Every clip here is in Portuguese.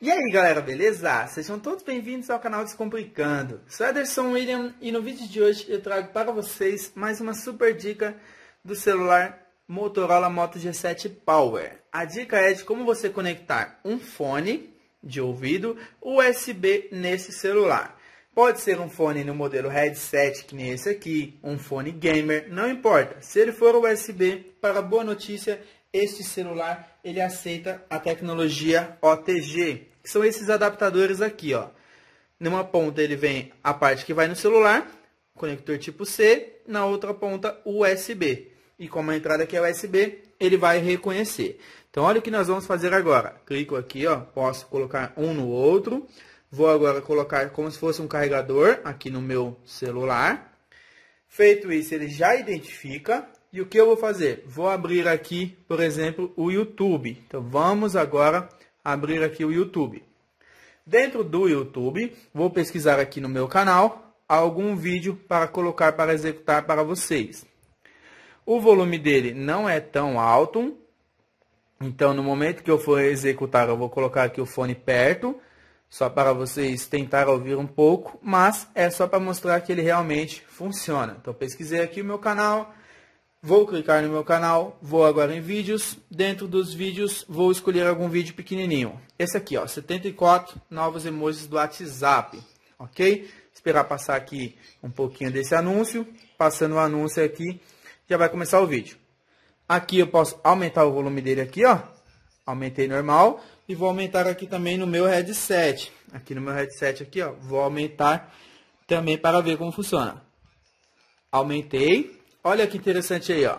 E aí galera, beleza? Sejam todos bem-vindos ao canal Descomplicando. Sou Ederson William e no vídeo de hoje eu trago para vocês mais uma super dica do celular Motorola Moto G7 Power. A dica é de como você conectar um fone de ouvido USB nesse celular. Pode ser um fone no modelo headset, que nem esse aqui, um fone gamer, não importa. Se ele for USB, para boa notícia, este celular ele aceita a tecnologia OTG, que são esses adaptadores aqui, ó. Numa ponta ele vem a parte que vai no celular, conector tipo C, na outra ponta USB. E como a entrada aqui é USB, ele vai reconhecer. Então olha o que nós vamos fazer agora. Clico aqui, ó, posso colocar um no outro. Vou agora colocar como se fosse um carregador aqui no meu celular. Feito isso, ele já identifica e o que eu vou fazer? Vou abrir aqui, por exemplo, o YouTube. Então vamos agora abrir aqui o YouTube. Dentro do YouTube, vou pesquisar aqui no meu canal algum vídeo para colocar para executar para vocês. O volume dele não é tão alto, então no momento que eu for executar, eu vou colocar aqui o fone perto, só para vocês tentar ouvir um pouco, mas é só para mostrar que ele realmente funciona. Então pesquisei aqui o meu canal, Vou clicar no meu canal, vou agora em vídeos. Dentro dos vídeos, vou escolher algum vídeo pequenininho. Esse aqui, ó, 74 novos emojis do WhatsApp, ok? Esperar passar aqui um pouquinho desse anúncio. Passando o anúncio aqui, já vai começar o vídeo. Aqui eu posso aumentar o volume dele aqui, ó. Aumentei normal. E vou aumentar aqui também no meu headset. Aqui no meu headset aqui, ó. Vou aumentar também para ver como funciona. Aumentei. Olha que interessante aí, ó.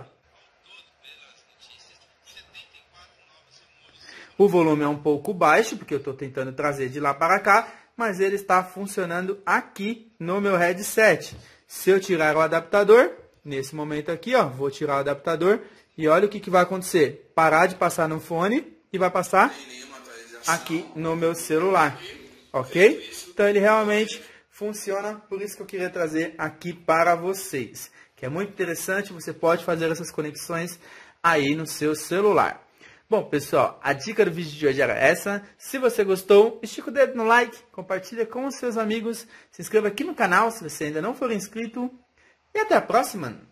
O volume é um pouco baixo, porque eu estou tentando trazer de lá para cá, mas ele está funcionando aqui no meu headset. Se eu tirar o adaptador, nesse momento aqui, ó, vou tirar o adaptador e olha o que, que vai acontecer. Parar de passar no fone e vai passar aqui no meu celular, ok? Então ele realmente funciona, por isso que eu queria trazer aqui para vocês que é muito interessante, você pode fazer essas conexões aí no seu celular. Bom, pessoal, a dica do vídeo de hoje era essa. Se você gostou, estica o dedo no like, compartilha com os seus amigos, se inscreva aqui no canal se você ainda não for inscrito e até a próxima!